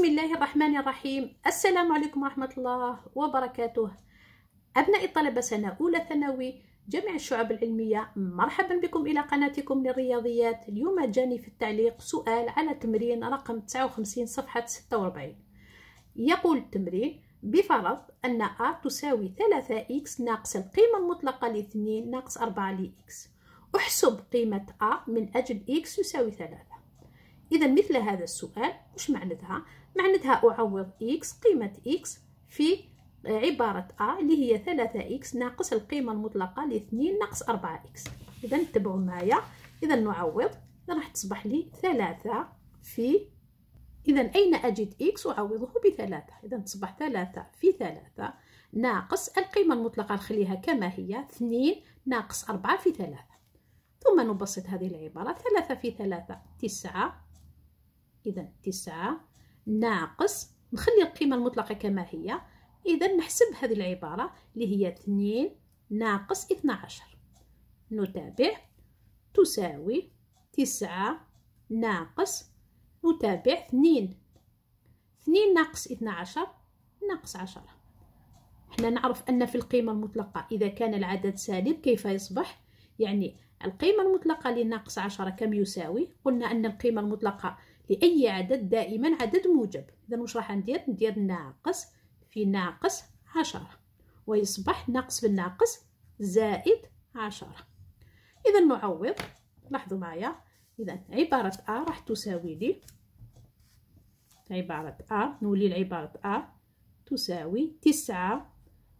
بسم الله الرحمن الرحيم السلام عليكم ورحمة الله وبركاته أبناء الطلبة سنة أولى ثانوي جميع الشعب العلمية مرحبا بكم إلى قناتكم للرياضيات اليوم جاني في التعليق سؤال على تمرين رقم 59 صفحة 46 يقول التمرين بفرض أن A تساوي 3x ناقص القيمة لـ ل2 ناقص 4 لـ x احسب قيمة A من أجل x يساوي 3 اذا مثل هذا السؤال وش معنتها معنتها اعوض اكس قيمه اكس في عبارة A اللي هي ثلاثة x ناقص القيمة المطلقة لاثنين ناقص أربعة x إذا تبعوا معايا إذا نعوض راح تصبح لي ثلاثة في إذا أين أجد x أعوضه بثلاثة إذا تصبح ثلاثة في ثلاثة ناقص القيمة المطلقة نخليها كما هي اثنين ناقص أربعة في ثلاثة ثم نبسط هذه العبارة ثلاثة في ثلاثة تسعة اذا تسعة ناقص نخلي القيمه المطلقه كما هي اذا نحسب هذه العباره اللي هي اثنين ناقص اثنا عشر نتابع تساوي تسعة ناقص نتابع اثنين اثنين ناقص اثنا عشر ناقص عشرة احنا نعرف ان في القيمة المطلقة اذا كان العدد سالب كيف يصبح يعني القيمة المطلقة لناقص عشرة كم يساوي قلنا ان القيمة المطلقة لأي عدد دائما عدد موجب إذا واش راح ندير ندير ناقص في ناقص عشرة ويصبح ناقص في ناقص زائد عشرة إذا نعوض لاحظوا معايا إذا عبارة أ راح تساوي لي عبارة أ نولي لعبارة أ تساوي تسعة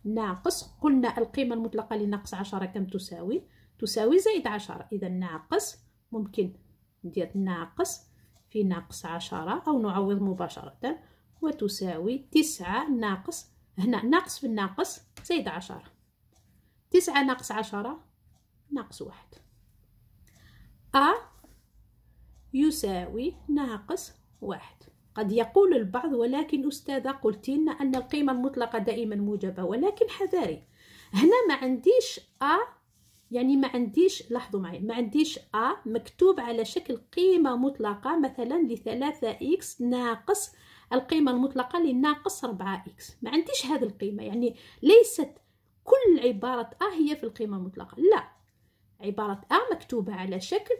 ناقص قلنا القيمة المطلقة لناقص عشرة كم تساوي تساوي زائد عشرة إذا ناقص ممكن ندير ناقص في ناقص عشرة أو نعوض مباشرة وتساوي تسعة ناقص هنا ناقص في الناقص زائد عشرة تسعة ناقص عشرة ناقص واحد أ يساوي ناقص واحد قد يقول البعض ولكن أستاذة قلت لنا أن القيمة المطلقة دائما موجبة ولكن حذاري هنا ما عنديش أ يعني ما عنديش لاحظوا معي ما عنديش ا مكتوب على شكل قيمه مطلقه مثلا لثلاثة اكس ناقص القيمه المطلقه لناقص 4 اكس ما عنديش هذه القيمه يعني ليست كل عباره ا هي في القيمه المطلقه لا عباره ا مكتوبه على شكل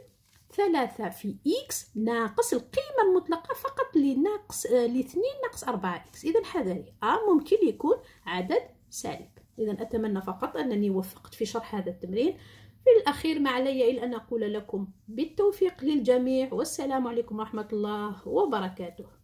ثلاثة في إكس ناقص القيمة المطلقة فقط لناقص لاثنين ناقص أربعة إكس إذا حذري أ ممكن يكون عدد سالب إذا أتمنى فقط أنني وفقت في شرح هذا التمرين في الأخير ما علي إلا أن أقول لكم بالتوفيق للجميع والسلام عليكم ورحمة الله وبركاته